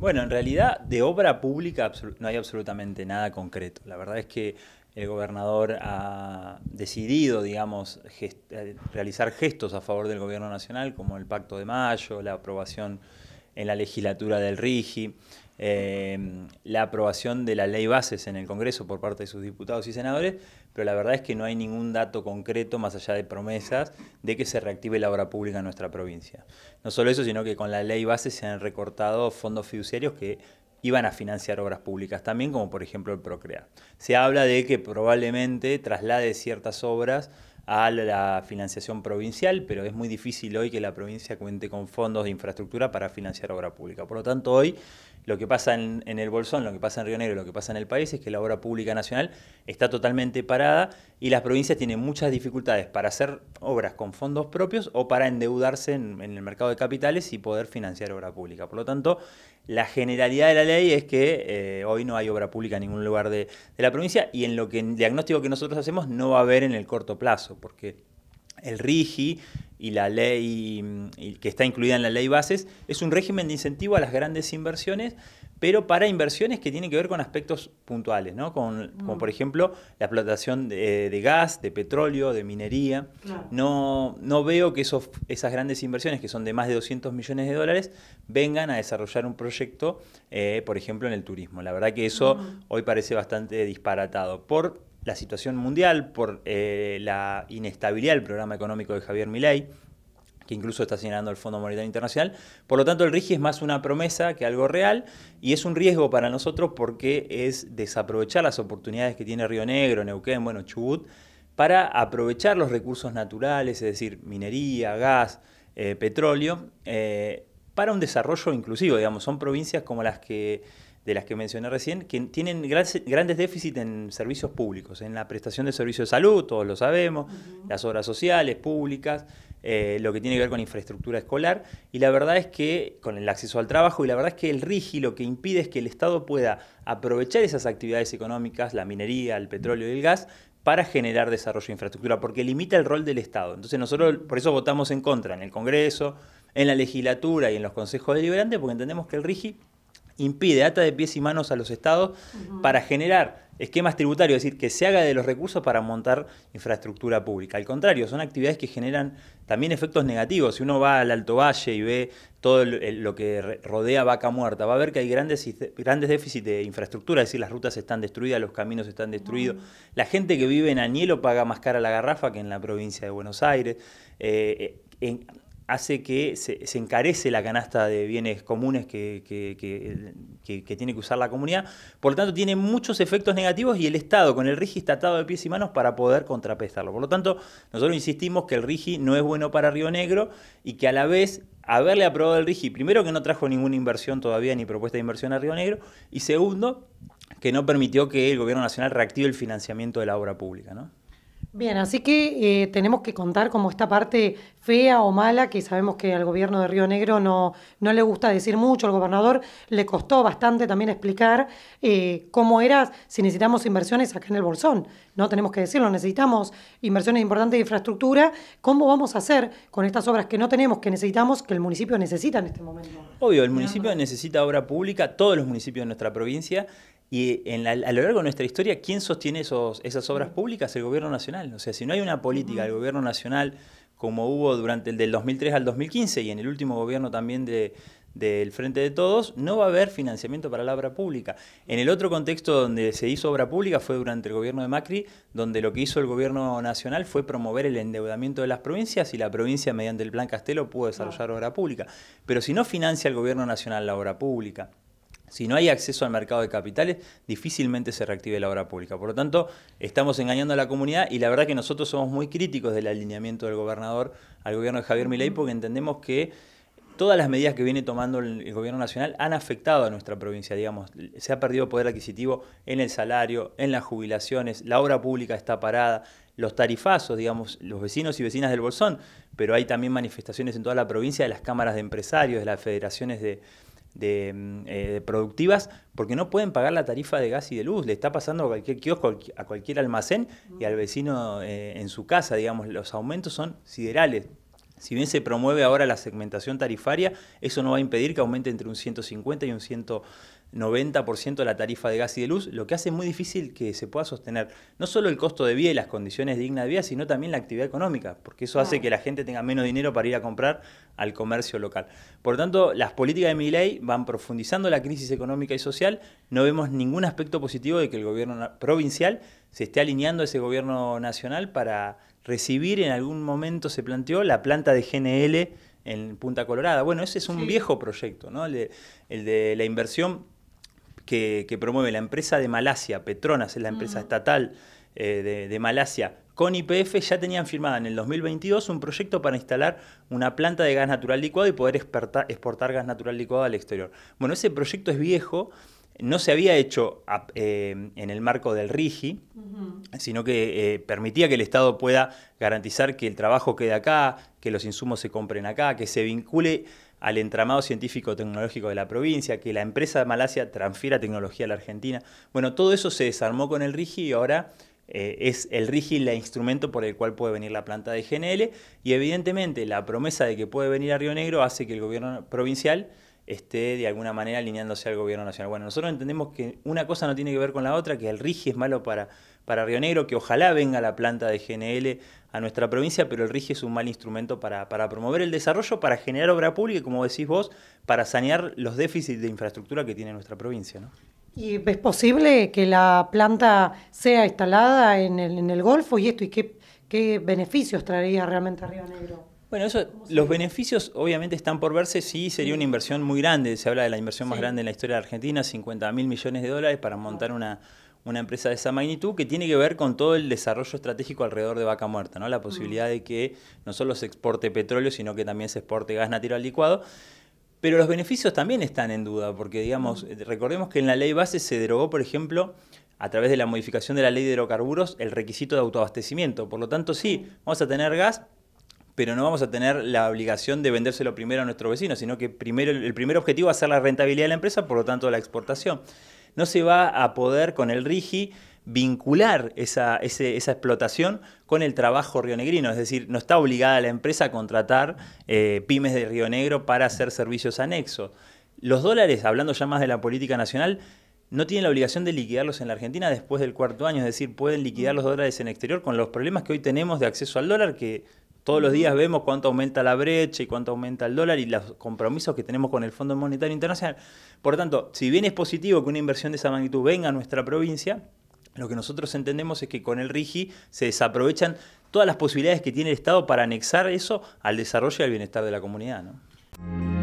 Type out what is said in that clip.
Bueno, en realidad de obra pública no hay absolutamente nada concreto. La verdad es que el gobernador ha decidido, digamos, eh, realizar gestos a favor del gobierno nacional, como el Pacto de Mayo, la aprobación en la legislatura del RIGI, Em, la aprobación de la ley bases en el Congreso por parte de sus diputados y senadores, pero la verdad es que no hay ningún dato concreto, más allá de promesas, de que se reactive la obra pública en nuestra provincia. No solo eso, sino que con la ley bases se han recortado fondos fiduciarios que iban a financiar obras públicas también, como por ejemplo el Procrear. Se habla de que probablemente traslade ciertas obras a la financiación provincial, pero es muy difícil hoy que la provincia cuente con fondos de infraestructura para financiar obra pública. Por lo tanto, hoy lo que pasa en, el Bolsón, lo que pasa en Río Negro, lo que pasa en el país es que la obra pública nacional está totalmente parada y las provincias tienen muchas dificultades para hacer obras con fondos propios o para endeudarse en, en el mercado de capitales y poder financiar obra pública. Por lo tanto, la generalidad de la ley es que eh, hoy no hay obra pública en ningún lugar de, la provincia y en lo que en el diagnóstico que nosotros hacemos no va a haber en el corto plazo, porque el RIGI y la ley mm, que está incluida en la ley bases, es un régimen de incentivo a las grandes inversiones, pero para inversiones que tienen que ver con aspectos puntuales, ¿no? Con, Como mm. por ejemplo la explotación de, gas, de petróleo, de minería. No, no veo que esas grandes inversiones, que son de más de 200 millones de dólares, vengan a desarrollar un proyecto, eh, por ejemplo, en el turismo. La verdad que eso mm. hoy parece bastante disparatado. Por la situación mundial, por eh, la inestabilidad del programa económico de Javier Milei, que incluso está señalando el Fondo Monetario Internacional. Por lo tanto, el RIGI es más una promesa que algo real y es un riesgo para nosotros porque es desaprovechar las oportunidades que tiene Río Negro, Neuquén, bueno, Chubut, para aprovechar los recursos naturales, es decir, minería, gas, eh, petróleo, eh, para un desarrollo inclusivo, digamos, son provincias como las que de las que mencioné recién, que tienen grandes déficits en servicios públicos, en la prestación de servicios de salud, todos lo sabemos, las obras sociales, públicas, eh, lo que tiene que ver con infraestructura escolar, y la verdad es que con el acceso al trabajo, y la verdad es que el RIGI lo que impide es que el Estado pueda aprovechar esas actividades económicas, la minería, el petróleo y el gas, para generar desarrollo de infraestructura, porque limita el rol del Estado. Entonces nosotros por eso votamos en contra en el Congreso, en la legislatura y en los consejos deliberantes, porque entendemos que el RIGI impide, ata de pies y manos a los estados para generar esquemas tributarios, es decir, que se haga de los recursos para montar infraestructura pública. Al contrario, son actividades que generan también efectos negativos. Si uno va al Alto Valle y ve todo lo que rodea Vaca Muerta, va a ver que hay grandes, grandes déficits de infraestructura, es decir, las rutas están destruidas, los caminos están destruidos. La gente que vive en Añelo paga más cara la garrafa que en la provincia de Buenos Aires. Eh, eh, hace que se, encarece la canasta de bienes comunes que, tiene que usar la comunidad. Por lo tanto, tiene muchos efectos negativos y el Estado con el RIGI está atado de pies y manos para poder contrapestarlo. Por lo tanto, nosotros insistimos que el RIGI no es bueno para Río Negro y que a la vez haberle aprobado el RIGI, primero que no trajo ninguna inversión todavía ni propuesta de inversión a Río Negro y segundo que no permitió que el Gobierno Nacional reactive el financiamiento de la obra pública. ¿no? Bien, así que eh, tenemos que contar como esta parte fea o mala, que sabemos que al gobierno de Río Negro no, no le gusta decir mucho, al gobernador le costó bastante también explicar eh, cómo era si necesitamos inversiones acá en el Bolsón, no tenemos que decirlo, necesitamos inversiones importantes de infraestructura, ¿cómo vamos a hacer con estas obras que no tenemos, que necesitamos, que el municipio necesita en este momento? Obvio, el municipio necesita obra pública, todos los municipios de nuestra provincia, y a lo largo de nuestra historia, ¿quién sostiene esas obras públicas? El gobierno nacional. O sea, si no hay una política del gobierno nacional como hubo durante el del 2003 al 2015 y en el último gobierno también del Frente de Todos, no va a haber financiamiento para la obra pública. En el otro contexto donde se hizo obra pública fue durante el gobierno de Macri, donde lo que hizo el gobierno nacional fue promover el endeudamiento de las provincias y la provincia mediante el Plan Castelo pudo desarrollar obra pública. Pero si no financia el gobierno nacional la obra pública, si no hay acceso al mercado de capitales, difícilmente se reactive la obra pública. Por lo tanto, estamos engañando a la comunidad y la verdad que nosotros somos muy críticos del alineamiento del gobernador al gobierno de Javier Milei porque entendemos que todas las medidas que viene tomando el gobierno nacional han afectado a nuestra provincia, digamos. Se ha perdido poder adquisitivo en el salario, en las jubilaciones, la obra pública está parada, los tarifazos, digamos, los vecinos y vecinas del Bolsón, pero hay también manifestaciones en toda la provincia de las cámaras de empresarios, de las federaciones de Mm, eh, de, productivas porque no pueden pagar la tarifa de gas y de luz. Le está pasando a cualquier kiosco, a cualquier almacén y al vecino eh, en su casa, digamos, los aumentos son siderales. Si bien se promueve ahora la segmentación tarifaria, eso no va a impedir que aumente entre un 150 y un 100 90% de la tarifa de gas y de luz, lo que hace muy difícil que se pueda sostener no solo el costo de vida y las condiciones dignas de vida, sino también la actividad económica, porque eso hace que la gente tenga menos dinero para ir a comprar al comercio local. Por lo tanto, las políticas de mi van profundizando la crisis económica y social, no vemos ningún aspecto positivo de que el gobierno provincial se esté alineando a ese gobierno nacional para recibir, en algún momento se planteó, la planta de GNL en Punta Colorada. Bueno, ese es un viejo proyecto, ¿no? el de la inversión que, promueve la empresa de Malasia, Petronas, es la empresa mm. estatal eh, de, Malasia, con IPF ya tenían firmada en el 2022 un proyecto para instalar una planta de gas natural licuado y poder exportar, gas natural licuado al exterior. Bueno, ese proyecto es viejo, no se había hecho eh, en el marco del RIGI, sino que eh, permitía que el Estado pueda garantizar que el trabajo quede acá, que los insumos se compren acá, que se vincule al entramado científico-tecnológico de la provincia, que la empresa de Malasia transfiera tecnología a la Argentina. Bueno, todo eso se desarmó con el RIGI y ahora eh, es el RIGI el instrumento por el cual puede venir la planta de GNL y evidentemente la promesa de que puede venir a Río Negro hace que el gobierno provincial esté de alguna manera alineándose al gobierno nacional. Bueno, nosotros entendemos que una cosa no tiene que ver con la otra, que el RIGI es malo para, para Río Negro, que ojalá venga la planta de GNL a nuestra provincia, pero el rige es un mal instrumento para, para promover el desarrollo, para generar obra pública y, como decís vos, para sanear los déficits de infraestructura que tiene nuestra provincia. ¿Y es posible que la planta sea instalada en el, Golfo y esto? ¿Y qué, qué beneficios traería realmente a Río Negro? Bueno, eso, los beneficios obviamente están por verse, sí sería una inversión muy grande, se habla de la inversión más grande en la historia de Argentina, 50 mil millones de dólares para montar una, una empresa de esa magnitud que tiene que ver con todo el desarrollo estratégico alrededor de Vaca Muerta, ¿no? La mm. posibilidad de que no solo se exporte petróleo, sino que también se exporte gas natural licuado. Pero los beneficios también están en duda, porque digamos, mm. eh, recordemos que en la ley base se derogó, por ejemplo, a través de la modificación de la ley de hidrocarburos, el requisito de autoabastecimiento. Por lo tanto, sí, mm. vamos a tener gas, pero no vamos a tener la obligación de vendérselo primero a nuestro vecino, sino que primero, el primer objetivo va a ser la rentabilidad de la empresa, por lo tanto la exportación no se va a poder con el RIGI vincular esa, explotación con el trabajo rionegrino, es decir, no está obligada la empresa a contratar eh, pymes de Río Negro para hacer servicios anexos. Los dólares, hablando ya más de la política nacional, no tienen la obligación de liquidarlos en la Argentina después del cuarto año, es decir, pueden liquidar mm. los dólares en exterior con los problemas que hoy tenemos de acceso al dólar, que todos los días vemos cuánto aumenta la brecha y cuánto aumenta el dólar y los compromisos que tenemos con el Fondo Monetario Internacional. Por tanto, si bien es positivo que una inversión de esa magnitud venga a nuestra provincia, lo que nosotros entendemos es que con el RIGI se desaprovechan todas las posibilidades que tiene el Estado para anexar eso al desarrollo y al bienestar de la comunidad. ¿no?